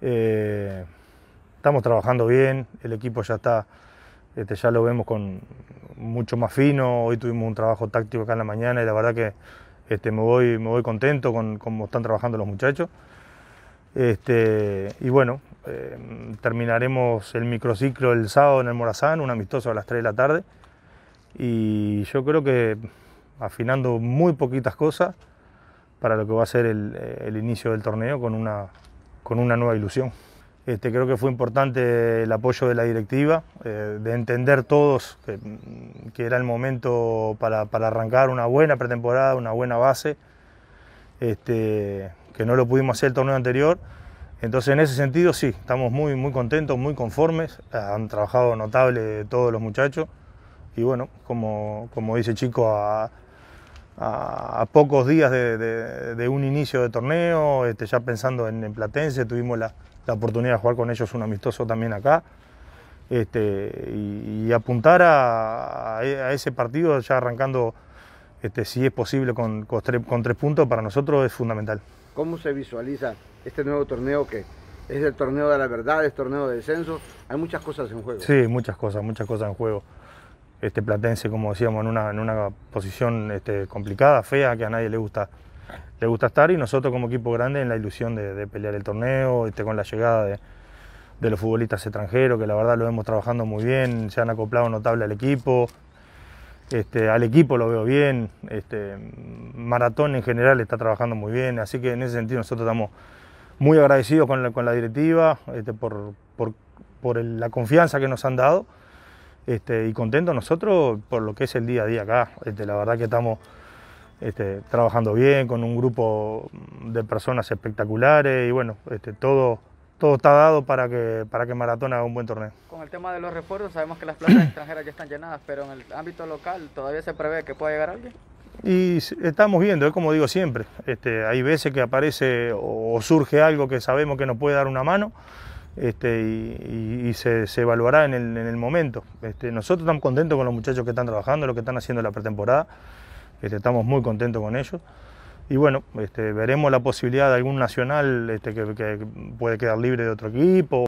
Eh, estamos trabajando bien, el equipo ya está, este, ya lo vemos con mucho más fino. Hoy tuvimos un trabajo táctico acá en la mañana y la verdad que este, me, voy, me voy contento con cómo están trabajando los muchachos. Este, y bueno, eh, terminaremos el microciclo el sábado en el Morazán, un amistoso a las 3 de la tarde. Y yo creo que afinando muy poquitas cosas para lo que va a ser el eh, inicio del torneo con una con una nueva ilusión. Este, creo que fue importante el apoyo de la directiva, eh, de entender todos que, mm, era el momento para, arrancar una buena pretemporada, una buena base, este, que no lo pudimos hacer el torneo anterior. Entonces en ese sentido sí, estamos muy, muy contentos, muy conformes, ah, han trabajado notable todos los muchachos y bueno, como, como dice Chico, a, a, pocos días de, un inicio de torneo, este, ya pensando en, Platense, tuvimos la, oportunidad de jugar con ellos un amistoso también acá. Este, y, apuntar e, a, ese partido ya arrancando, este, si es posible, con tres puntos, para nosotros es fundamental. ¿Cómo se visualiza este nuevo torneo que es el torneo de la verdad, es torneo de descenso? Hay muchas cosas en juego. Sí, muchas cosas, muchas cosas en juego este Platense, como decíamos, en una, en una posición este, complicada, fea, que a nadie le gusta, le gusta estar, y nosotros como equipo grande en la ilusión de, pelear el torneo, este, con la llegada de, los futbolistas extranjeros, que la verdad lo vemos trabajando muy bien, se han acoplado notable al equipo, este, al equipo lo veo bien, este, Maratón en general está trabajando muy bien, así que en ese sentido nosotros estamos muy agradecidos con la, con la directiva, este, por, por, la confianza que nos han dado este, y contentos nosotros por lo que es el día a día acá. Este, la verdad que estamos este, trabajando bien, con un grupo de personas espectaculares y bueno, todo, todo está dado para que, para que Maratón haga un buen torneo. Con el tema de los refuerzos sabemos que las plantas extranjeras ya están llenadas, pero en el ámbito local todavía se prevé que pueda llegar alguien. Y estamos viendo, es como digo siempre, hay veces que aparece o surge algo que sabemos que nos puede dar una mano. Este, y, se, evaluará en el, momento. Este, nosotros estamos contentos con los muchachos que están trabajando, lo que están haciendo la pretemporada, este, estamos muy contentos con ellos. Y bueno, veremos la posibilidad de algún nacional que, que puede quedar libre de otro equipo.